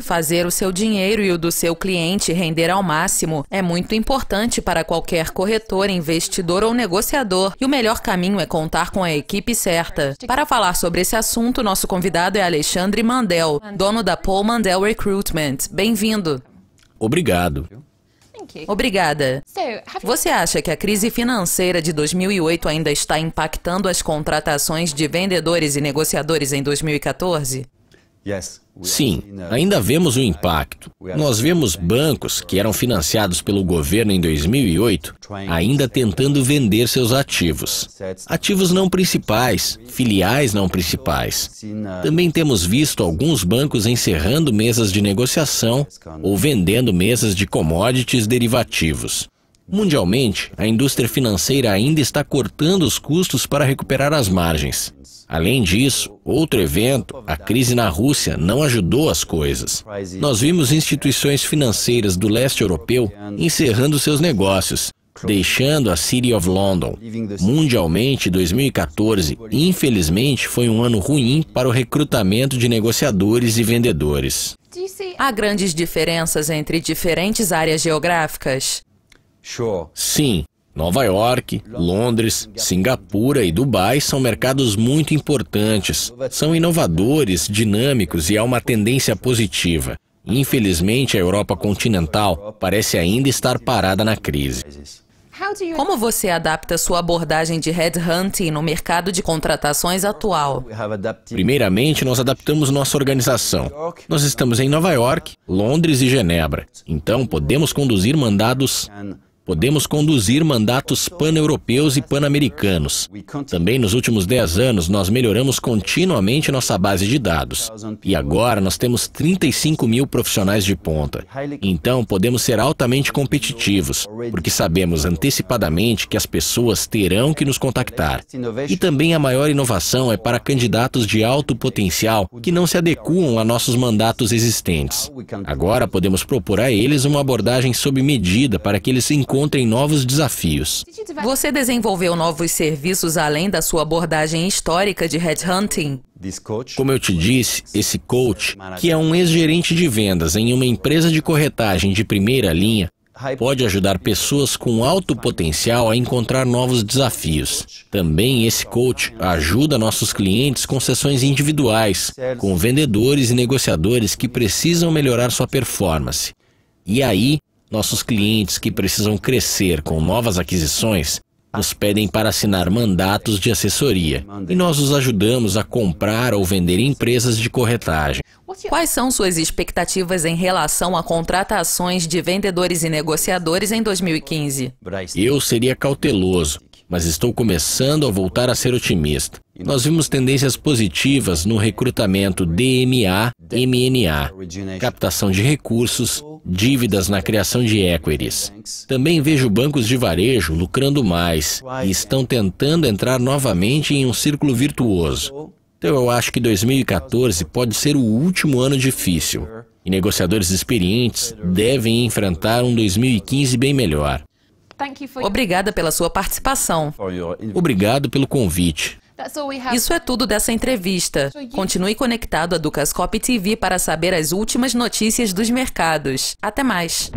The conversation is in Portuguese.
Fazer o seu dinheiro e o do seu cliente render ao máximo é muito importante para qualquer corretor, investidor ou negociador, e o melhor caminho é contar com a equipe certa. Para falar sobre esse assunto, nosso convidado é Alexandre Mandel, dono da Paul Mandel Recruitment. Bem-vindo. Obrigado. Obrigada. Você acha que a crise financeira de 2008 ainda está impactando as contratações de vendedores e negociadores em 2014? Sim, ainda vemos o impacto. Nós vemos bancos que eram financiados pelo governo em 2008 ainda tentando vender seus ativos. Ativos não principais, filiais não principais. Também temos visto alguns bancos encerrando mesas de negociação ou vendendo mesas de commodities derivativos. Mundialmente, a indústria financeira ainda está cortando os custos para recuperar as margens. Além disso, outro evento, a crise na Rússia, não ajudou as coisas. Nós vimos instituições financeiras do leste europeu encerrando seus negócios, deixando a City of London. Mundialmente, 2014, infelizmente, foi um ano ruim para o recrutamento de negociadores e vendedores. Há grandes diferenças entre diferentes áreas geográficas. Sim, Nova York, Londres, Singapura e Dubai são mercados muito importantes. São inovadores, dinâmicos e há uma tendência positiva. Infelizmente, a Europa continental parece ainda estar parada na crise. Como você adapta sua abordagem de headhunting no mercado de contratações atual? Primeiramente, nós adaptamos nossa organização. Nós estamos em Nova York, Londres e Genebra, então podemos conduzir mandados podemos conduzir mandatos pan-europeus e pan-americanos. Também nos últimos 10 anos, nós melhoramos continuamente nossa base de dados. E agora nós temos 35 mil profissionais de ponta. Então, podemos ser altamente competitivos, porque sabemos antecipadamente que as pessoas terão que nos contactar. E também a maior inovação é para candidatos de alto potencial que não se adequam a nossos mandatos existentes. Agora podemos propor a eles uma abordagem sob medida para que eles encontrem encontrem novos desafios. Você desenvolveu novos serviços além da sua abordagem histórica de headhunting? Como eu te disse, esse coach, que é um ex-gerente de vendas em uma empresa de corretagem de primeira linha, pode ajudar pessoas com alto potencial a encontrar novos desafios. Também esse coach ajuda nossos clientes com sessões individuais, com vendedores e negociadores que precisam melhorar sua performance. E aí, nossos clientes que precisam crescer com novas aquisições nos pedem para assinar mandatos de assessoria e nós os ajudamos a comprar ou vender empresas de corretagem. Quais são suas expectativas em relação a contratações de vendedores e negociadores em 2015? Eu seria cauteloso, mas estou começando a voltar a ser otimista. Nós vimos tendências positivas no recrutamento DMA, MNA, captação de recursos dívidas na criação de equities. Também vejo bancos de varejo lucrando mais e estão tentando entrar novamente em um círculo virtuoso. Então eu acho que 2014 pode ser o último ano difícil e negociadores experientes devem enfrentar um 2015 bem melhor. Obrigada pela sua participação. Obrigado pelo convite. Isso é tudo dessa entrevista. Continue conectado a Ducascop TV para saber as últimas notícias dos mercados. Até mais!